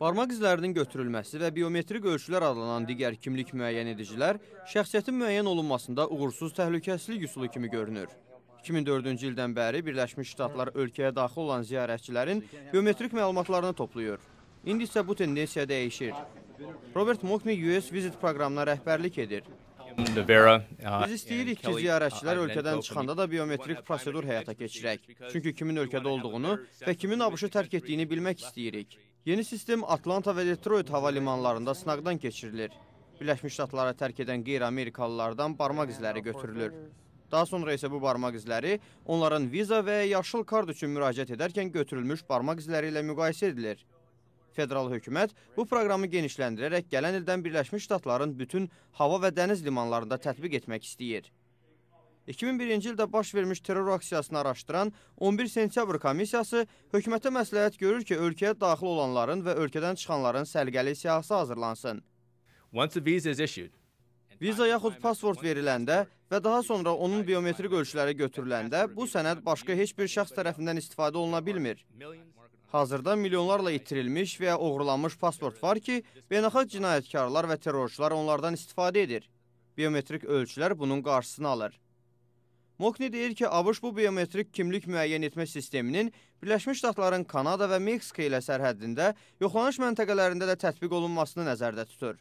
Barmaq izlərinin götürülməsi və biometrik ölçülər adlanan digər kimlik müəyyən edicilər şəxsiyyətin müəyyən olunmasında uğursuz təhlükəsizlik üsulu kimi görünür. 2004-cü ildən bəri Birləşmiş Ştatlar ölkəyə daxil olan ziyarətçilərin biometrik məlumatlarını toplayır. İndi isə bu tendensiya dəyişir. Robert Mokni US Visit proqramına rəhbərlik edir. Uh, Biz istəyirik ki, ziyarətçilər uh, ölkədən çıxanda da biometrik prosedur həyata keçirək. Çünki kimin ölkədə olduğunu və kimin ABŞ-ı tərk etdiyini bilmək istəyirik. Yeni sistem Atlanta və Detroit hava limanlarında sınaqdan keçirilir. Birləşmiş Ştatlara tərk edən qeyri-amerikalılardan barmaq izləri götürülür. Daha sonra isə bu barmaq izləri onların viza və yaşıl kart üçün müraciət edərkən götürülmüş barmaq izləri ilə müqayisə edilir. Federal hökumət bu proqramı genişləndirərək gələn ildən Birləşmiş Ştatların bütün hava və dəniz limanlarında tətbiq etmək istəyir. 2001-ci ildə baş vermiş terror aksiyasını araşdıran 11 sentyabr komissiyası hökumətə məsləhət görür ki, ölkəyə daxil olanların və ölkədən çıxanların səlqəli siyahısı hazırlansın. Viza yaxud pasvort veriləndə və daha sonra onun biometrik ölçüləri götürüləndə bu sənəd başqa heç bir şəxs tərəfindən istifadə oluna bilmir. Hazırda milyonlarla itirilmiş və ya oğurlanmış pasport var ki, beynəlxalq cinayətkarlar və terrorçular onlardan istifadə edir. Biometrik ölçülər bunun qarşısını alır. Mokni deyir ki, ABŞ bu biometrik kimlik müəyyən etmə sisteminin Birləşmiş Ştatların Kanada və Meksika ilə sərhəddində yoxlanış məntəqələrində də tətbiq olunmasını nəzərdə tutur.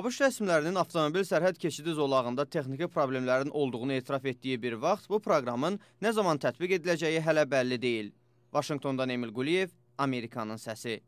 ABŞ rəsmilərinin avtomobil sərhəd keçidi zolağında texniki problemlərin olduğunu etiraf etdiyi bir vaxt bu proqramın nə zaman tətbiq ediləcəyi hələ bəlli deyil. Vaşinqtondan Emil Quliyev, Amerikanın səsi.